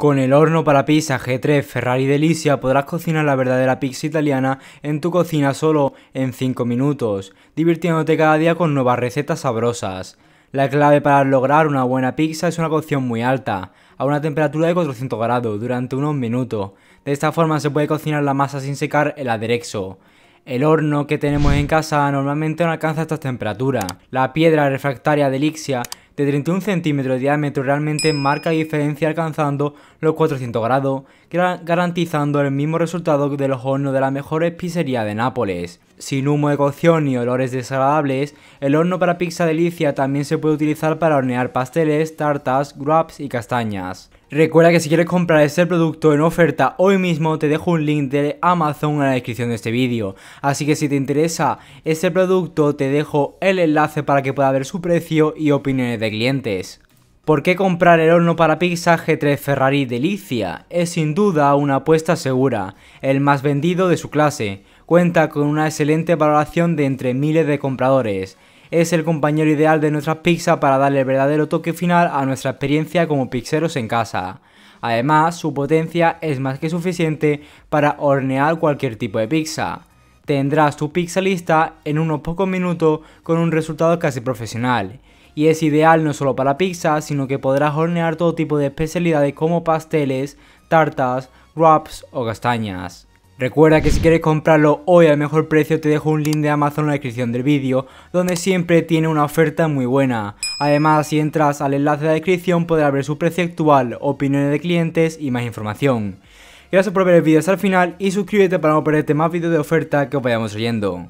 Con el horno para pizza G3 Ferrari Delicia podrás cocinar la verdadera pizza italiana en tu cocina solo en 5 minutos, divirtiéndote cada día con nuevas recetas sabrosas. La clave para lograr una buena pizza es una cocción muy alta, a una temperatura de 400 grados durante unos minutos. De esta forma se puede cocinar la masa sin secar el aderezo. El horno que tenemos en casa normalmente no alcanza estas temperaturas. La piedra refractaria de de 31 centímetros de diámetro realmente marca diferencia alcanzando los 400 grados, garantizando el mismo resultado de los hornos de la mejor pizzería de Nápoles. Sin humo de cocción ni olores desagradables, el horno para pizza delicia también se puede utilizar para hornear pasteles, tartas, grubs y castañas. Recuerda que si quieres comprar este producto en oferta hoy mismo te dejo un link de Amazon en la descripción de este vídeo. Así que si te interesa este producto te dejo el enlace para que pueda ver su precio y opiniones de clientes. ¿Por qué comprar el horno para pizza G3 Ferrari Delicia? Es sin duda una apuesta segura, el más vendido de su clase. Cuenta con una excelente valoración de entre miles de compradores. Es el compañero ideal de nuestras pizza para darle el verdadero toque final a nuestra experiencia como pizzeros en casa. Además, su potencia es más que suficiente para hornear cualquier tipo de pizza. Tendrás tu pizza lista en unos pocos minutos con un resultado casi profesional y es ideal no solo para pizza, sino que podrás hornear todo tipo de especialidades como pasteles, tartas, wraps o castañas. Recuerda que si quieres comprarlo hoy al mejor precio te dejo un link de Amazon en la descripción del vídeo, donde siempre tiene una oferta muy buena. Además, si entras al enlace de la descripción podrás ver su precio actual, opiniones de clientes y más información. Gracias por ver el vídeo hasta el final y suscríbete para no perderte más vídeos de oferta que os vayamos leyendo.